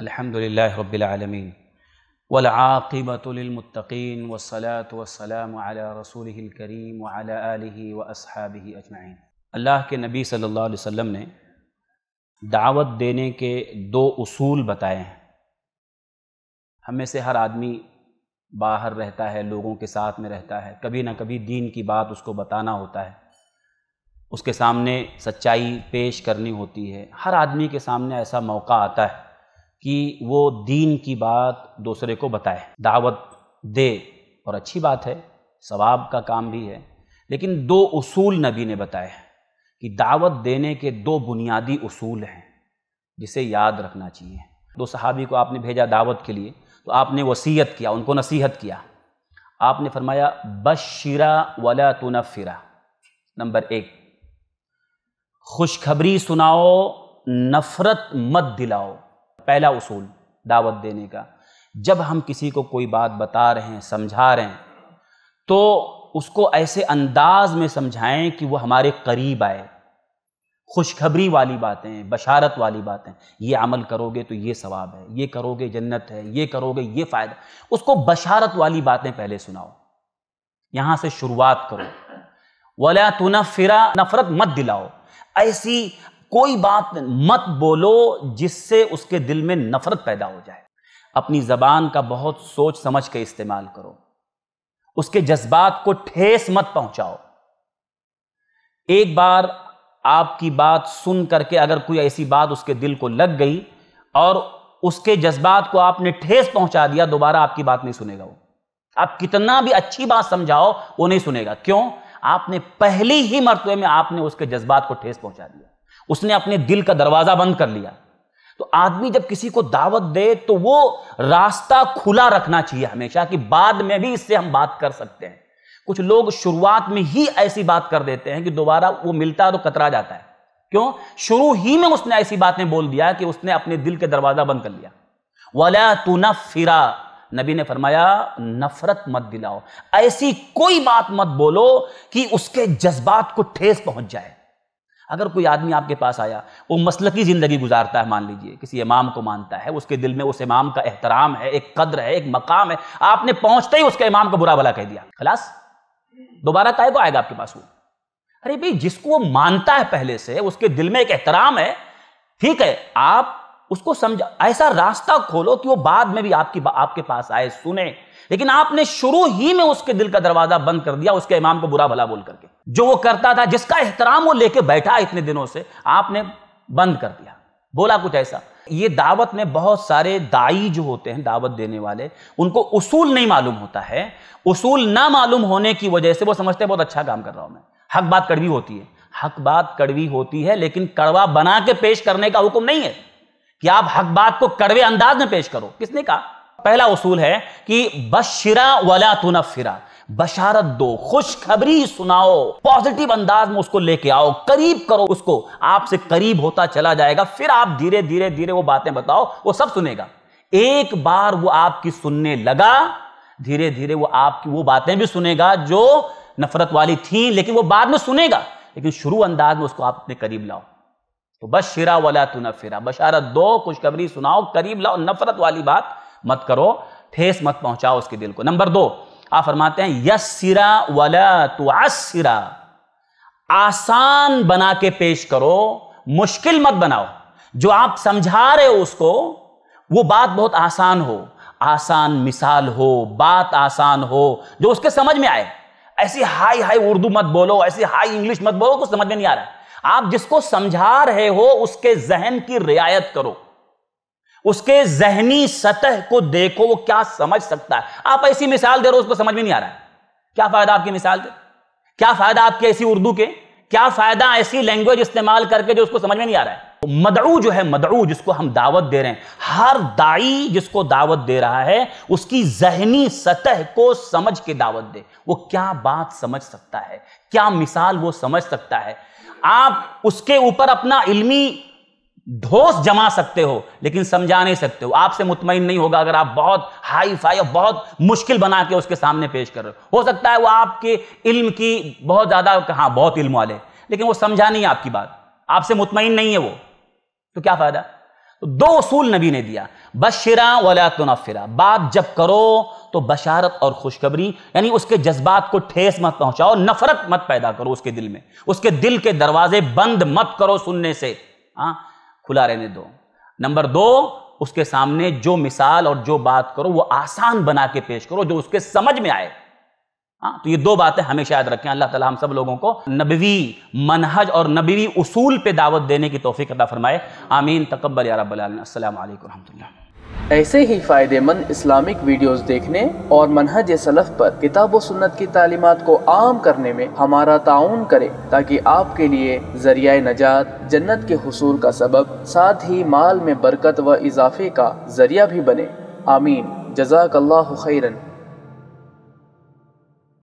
अलहमदिल्ला रबालमीन वलाक़िबतमतकीन वसलात वसलाम रसूल करीम व असहाब अजमाइन अल्लाह के नबी सल्लल्लाहु अलैहि वसल्लम ने दावत देने के दो असूल बताए हैं हम में से हर आदमी बाहर रहता है लोगों के साथ में रहता है कभी ना कभी दीन की बात उसको बताना होता है उसके सामने सच्चाई पेश करनी होती है हर आदमी के सामने ऐसा मौका आता है कि वो दीन की बात दूसरे को बताए दावत दे और अच्छी बात है सवाब का काम भी है लेकिन दो उसूल नबी ने बताए कि दावत देने के दो बुनियादी उसूल हैं जिसे याद रखना चाहिए दो सहाबी को आपने भेजा दावत के लिए तो आपने वसीयत किया उनको नसीहत किया आपने फरमाया बशिरा वला तुनफिरा नंबर एक खुशखबरी सुनाओ नफ़रत मत दिलाओ पहला उसूल दावत देने का जब हम किसी को कोई बात बता रहे हैं समझा रहे हैं तो उसको ऐसे अंदाज में समझाएं कि वो हमारे करीब आए खुशखबरी वाली बातें बशारत वाली बातें ये अमल करोगे तो ये सवाब है ये करोगे जन्नत है ये करोगे ये फ़ायदा उसको बशारत वाली बातें पहले सुनाओ यहाँ से शुरुआत करो वला तुना फिरा नफरत मत दिलाओ ऐसी कोई बात मत बोलो जिससे उसके दिल में नफरत पैदा हो जाए अपनी जबान का बहुत सोच समझ के इस्तेमाल करो उसके जज्बात को ठेस मत पहुंचाओ एक बार आपकी बात सुन करके अगर कोई ऐसी बात उसके दिल को लग गई और उसके जज्बात को आपने ठेस पहुंचा दिया दोबारा आपकी बात नहीं सुनेगा वो आप कितना भी अच्छी बात समझाओ वो नहीं सुनेगा क्यों आपने पहली ही मरतबे में आपने उसके जज्बात को ठेस पहुंचा दिया उसने अपने दिल का दरवाजा बंद कर लिया तो आदमी जब किसी को दावत दे तो वो रास्ता खुला रखना चाहिए हमेशा कि बाद में भी इससे हम बात कर सकते हैं कुछ लोग शुरुआत में ही ऐसी बात कर देते हैं कि दोबारा वो मिलता है तो कतरा जाता है क्यों शुरू ही में उसने ऐसी बातें बोल दिया कि उसने अपने दिल के दरवाजा बंद कर लिया वाला तू न फिरा नबी ने फरमाया नफरत मत दिलाओ ऐसी कोई बात मत बोलो कि उसके जज्बात को ठेस पहुंच जाए अगर कोई आदमी आपके पास आया वो मसल की ज़िंदगी गुजारता है मान लीजिए किसी इमाम को मानता है उसके दिल में उस इमाम का एहतराम है एक कद्र है एक मकाम है आपने पहुंचते ही उसके इमाम को बुरा भला कह दिया खलास दोबारा काय को आएगा आपके पास वो अरे भाई जिसको वो मानता है पहले से उसके दिल में एक एहतराम है ठीक है आप उसको समझा ऐसा रास्ता खोलो कि वो बाद में भी आपकी आपके पास आए सुने लेकिन आपने शुरू ही में उसके दिल का दरवाजा बंद कर दिया उसके इमाम को बुरा भला बोल करके जो वो करता था जिसका एहतराम वो लेके बैठा इतने दिनों से आपने बंद कर दिया बोला कुछ ऐसा ये दावत में बहुत सारे दाई जो होते हैं दावत देने वाले उनको उसूल नहीं मालूम होता है उसूल ना मालूम होने की वजह से वो समझते हैं बहुत अच्छा काम कर रहा हूं मैं हक बात कड़वी होती है हक बात कड़वी होती है लेकिन कड़वा बना के पेश करने का हुक्म नहीं है कि आप हक बात को कड़वे अंदाज में पेश करो किसने कहा पहला उसूल है कि वाला वला तुनफिरा बशारत दो खुशखबरी सुनाओ पॉजिटिव अंदाज में उसको लेके आओ करीब करो उसको आपसे करीब होता चला जाएगा फिर आप धीरे धीरे धीरे वो बातें बताओ वो सब सुनेगा एक बार वो आपकी सुनने लगा धीरे धीरे वो आपकी वो बातें भी सुनेगा जो नफरत वाली थी लेकिन वो बाद में सुनेगा लेकिन शुरू अंदाज में उसको आप अपने करीब लाओ तो बस शिरा वाला तू फिरा बशारत दो खुशखबरी सुनाओ करीब लाओ नफरत वाली बात मत करो ठेस मत पहुंचाओ उसके दिल को नंबर दो आप फरमाते हैं यस सिरा वाला तुआसिरा आसान बना के पेश करो मुश्किल मत बनाओ जो आप समझा रहे हो उसको वो बात बहुत आसान हो आसान मिसाल हो बात आसान हो जो उसके समझ में आए ऐसी हाई हाई उर्दू मत बोलो ऐसी हाई इंग्लिश मत बोलो कुछ समझ में नहीं आ रहा आप जिसको समझा रहे हो उसके जहन की रियायत करो उसके जहनी सतह को देखो वो क्या समझ सकता है आप ऐसी मिसाल दे रहे हो उसको समझ में नहीं आ रहा है क्या फायदा आपकी मिसाल दे क्या फायदा आपके ऐसी उर्दू के क्या फायदा ऐसी लैंग्वेज इस्तेमाल करके जो उसको समझ में नहीं आ रहा है तो जो है मदड़ू जिसको हम दावत दे रहे हैं हर दाई जिसको दावत दे रहा है उसकी जहनी सतह को समझ के दावत दे वो क्या बात समझ सकता है क्या मिसाल वो समझ सकता है आप उसके ऊपर अपना इल्मी ढोस जमा सकते हो लेकिन समझा नहीं सकते हो आपसे मुतमिन नहीं होगा अगर आप बहुत हाई फाई और बहुत मुश्किल बना के उसके सामने पेश कर रहे हो सकता है वो आपके इल्म की बहुत ज़्यादा हाँ बहुत इल्म वाले लेकिन वो समझा नहीं आपकी बात आपसे मुतमिन नहीं है वो तो क्या फ़ायदा दो असूल नबी ने दिया बशरा वला तुनाफिरा बात जब करो तो बशारत और खुशखबरी यानी उसके जज्बात को ठेस मत पहुंचाओ नफरत मत पैदा करो उसके दिल में उसके दिल के दरवाजे बंद मत करो सुनने से हाँ खुला रहने दो नंबर दो उसके सामने जो मिसाल और जो बात करो वो आसान बना के पेश करो जो उसके समझ में आए हाँ तो ये दो बातें हमेशा याद रखें अल्लाह ताला हम सब लोगों को नबवी मनहज और नबवी उसूल पे दावत देने की तौफीक अदा फरमाए आमीन तकबर या रब्बल आलमीन अस्सलाम वालेकुम रहमतुल्लाह ऐसे ही फ़ायदेमंद इस्लामिक वीडियोस देखने और मनहज सलफ़ पर किताब व सुन्नत की तालीमत को आम करने में हमारा ताउन करें ताकि आपके लिए जरिया नजात जन्नत के हसूल का सबब साथ ही माल में बरकत व इजाफे का जरिया भी बने आमीन जजाक खैरन